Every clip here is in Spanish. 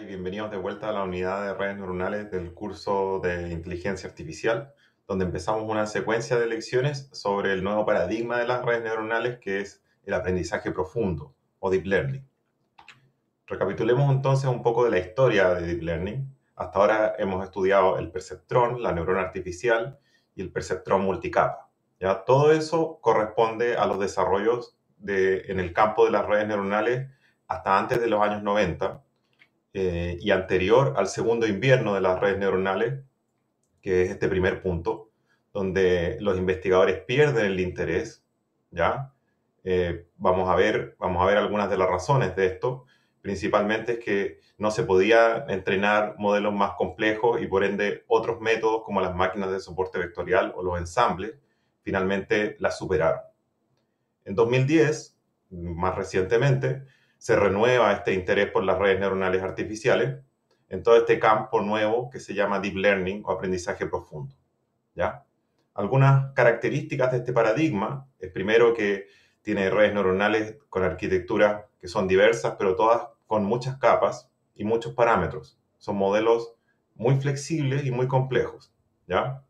y bienvenidos de vuelta a la unidad de redes neuronales del curso de inteligencia artificial, donde empezamos una secuencia de lecciones sobre el nuevo paradigma de las redes neuronales que es el aprendizaje profundo o deep learning. Recapitulemos entonces un poco de la historia de deep learning. Hasta ahora hemos estudiado el perceptrón, la neurona artificial y el perceptrón multicapa. ¿ya? Todo eso corresponde a los desarrollos en el campo de las redes neuronales hasta antes de los años 90 eh, y anterior al segundo invierno de las redes neuronales, que es este primer punto, donde los investigadores pierden el interés, ¿ya? Eh, vamos, a ver, vamos a ver algunas de las razones de esto. Principalmente es que no se podía entrenar modelos más complejos y por ende otros métodos como las máquinas de soporte vectorial o los ensambles finalmente las superaron. En 2010, más recientemente, se renueva este interés por las redes neuronales artificiales en todo este campo nuevo que se llama deep learning o aprendizaje profundo. ¿ya? Algunas características de este paradigma es primero que tiene redes neuronales con arquitecturas que son diversas, pero todas con muchas capas y muchos parámetros. Son modelos muy flexibles y muy complejos. ¿ya?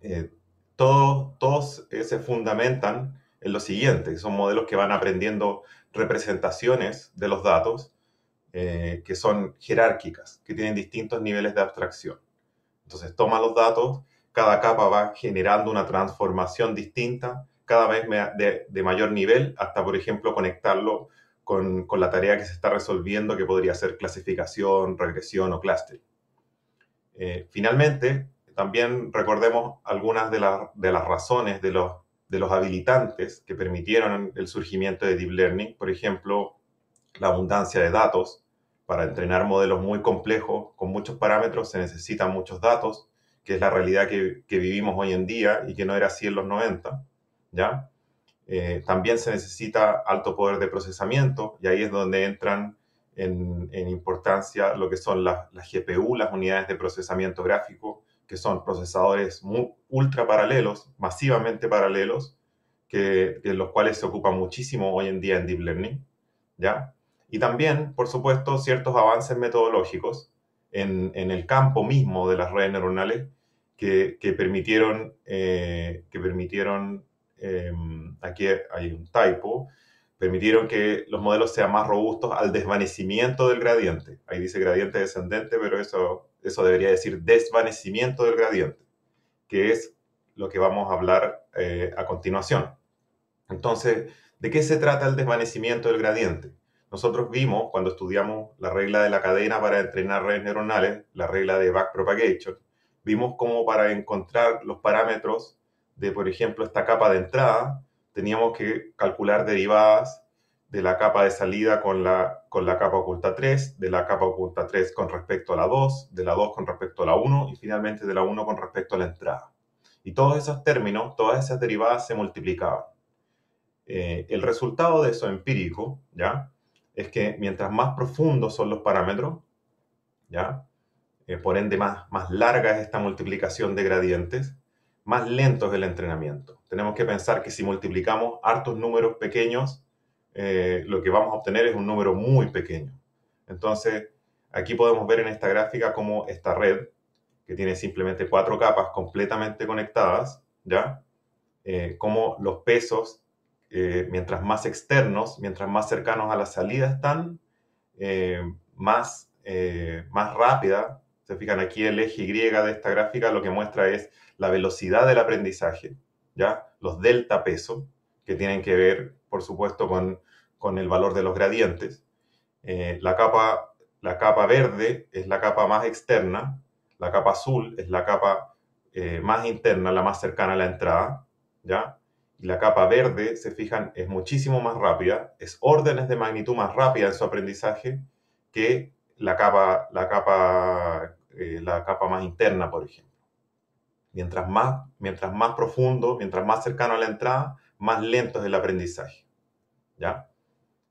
Eh, todos, todos se fundamentan en lo siguiente, son modelos que van aprendiendo representaciones de los datos eh, que son jerárquicas, que tienen distintos niveles de abstracción. Entonces toma los datos, cada capa va generando una transformación distinta, cada vez de, mayor nivel, hasta por ejemplo conectarlo con, la tarea que se está resolviendo, que podría ser clasificación, regresión o clustering. Eh, finalmente, también recordemos algunas de, de las razones de los de los habilitantes que permitieron el surgimiento de Deep Learning, por ejemplo, la abundancia de datos. Para entrenar modelos muy complejos, con muchos parámetros, se necesitan muchos datos, que es la realidad que, vivimos hoy en día y que no era así en los 90, ¿ya? Eh, también se necesita alto poder de procesamiento y ahí es donde entran en, importancia lo que son las GPU, las unidades de procesamiento gráfico, que son procesadores muy, ultra paralelos, masivamente paralelos, que, los cuales se ocupa muchísimo hoy en día en Deep Learning, ¿ya? Y también, por supuesto, ciertos avances metodológicos en, el campo mismo de las redes neuronales que, permitieron, que permitieron eh, em, aquí hay un typo, permitieron que los modelos sean más robustos al desvanecimiento del gradiente. Ahí dice gradiente descendente, pero eso eso debería decir desvanecimiento del gradiente, que es lo que vamos a hablar eh, a continuación. Entonces, ¿de qué se trata el desvanecimiento del gradiente? Nosotros vimos cuando estudiamos la regla de la cadena para entrenar redes neuronales, la regla de backpropagation, vimos cómo para encontrar los parámetros de, por ejemplo, esta capa de entrada, teníamos que calcular derivadas de la capa de salida con la, con la capa oculta 3, de la capa oculta 3 con respecto a la 2, de la 2 con respecto a la 1 y finalmente de la 1 con respecto a la entrada. Y todos esos términos, todas esas derivadas se multiplicaban. Eh, el resultado de eso empírico, ¿ya? Es que mientras más profundos son los parámetros, ¿ya? Eh, por ende más, más larga es esta multiplicación de gradientes, más lento es el entrenamiento. Tenemos que pensar que si multiplicamos hartos números pequeños, eh, lo que vamos a obtener es un número muy pequeño. Entonces, aquí podemos ver en esta gráfica cómo esta red, que tiene simplemente cuatro capas completamente conectadas, ¿ya? Eh, cómo los pesos, eh, mientras más externos, mientras más cercanos a la salida están, eh, más, más rápida. Se fijan aquí el eje Y de esta gráfica lo que muestra es la velocidad del aprendizaje, ¿ya? Los delta peso, que tienen que ver, por supuesto, con, el valor de los gradientes. Eh, la, capa, la capa verde es la capa más externa, la capa azul es la capa eh, más interna, la más cercana a la entrada, ¿ya? Y la capa verde, se fijan, es muchísimo más rápida, es órdenes de magnitud más rápida en su aprendizaje que la capa, la capa, eh, la capa más interna, por ejemplo. Mientras más, mientras más profundo, mientras más cercano a la entrada, más lentos del aprendizaje. ¿Ya?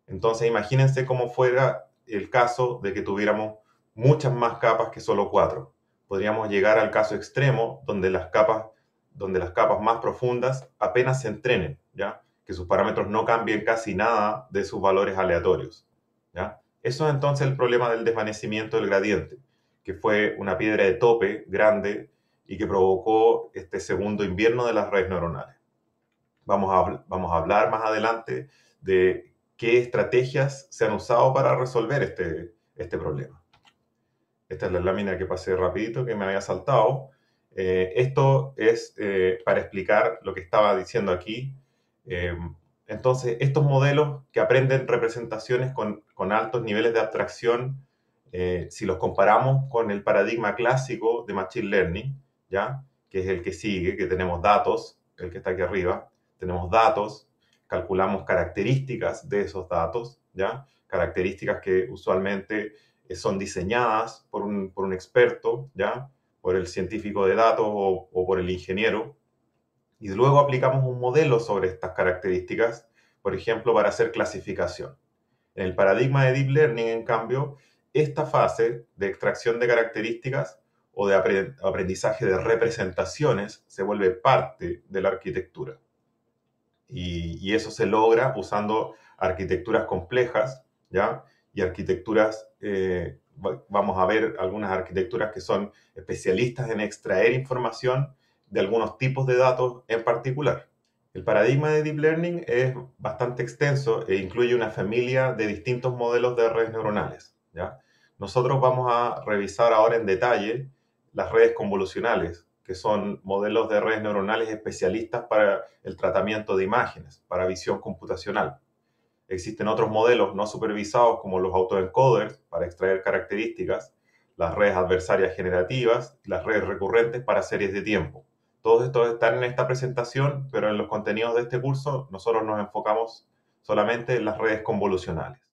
Entonces, imagínense cómo fuera el caso de que tuviéramos muchas más capas que solo cuatro. Podríamos llegar al caso extremo donde las capas, donde las capas más profundas apenas se entrenen, ¿ya? Que sus parámetros no cambien casi nada de sus valores aleatorios, ¿ya? Eso es entonces el problema del desvanecimiento del gradiente, que fue una piedra de tope grande y que provocó este segundo invierno de las redes neuronales. Vamos a, hablar más adelante de qué estrategias se han usado para resolver este, este problema. Esta es la lámina que pasé rapidito, que me había saltado. Eh, esto es eh, para explicar lo que estaba diciendo aquí. Em, entonces, estos modelos que aprenden representaciones con, altos niveles de abstracción, eh, si los comparamos con el paradigma clásico de Machine Learning, ¿ya? que es el que sigue, que tenemos datos, el que está aquí arriba, tenemos datos, calculamos características de esos datos, ¿ya? Características que usualmente eh, son diseñadas por un, por un experto, ¿ya? Por el científico de datos o, o por el ingeniero. Y luego aplicamos un modelo sobre estas características, por ejemplo, para hacer clasificación. En el paradigma de Deep Learning, en cambio, esta fase de extracción de características o de aprendizaje de representaciones se vuelve parte de la arquitectura. Y, eso se logra usando arquitecturas complejas, ¿ya? Y arquitecturas, eh, vamos a ver algunas arquitecturas que son especialistas en extraer información de algunos tipos de datos en particular. El paradigma de Deep Learning es bastante extenso e incluye una familia de distintos modelos de redes neuronales, ¿ya? Nosotros vamos a revisar ahora en detalle las redes convolucionales, que son modelos de redes neuronales especialistas para el tratamiento de imágenes, para visión computacional. Existen otros modelos no supervisados como los autoencoders para extraer características, las redes adversarias generativas las redes recurrentes para series de tiempo. Todos estos están en esta presentación, pero en los contenidos de este curso nosotros nos enfocamos solamente en las redes convolucionales.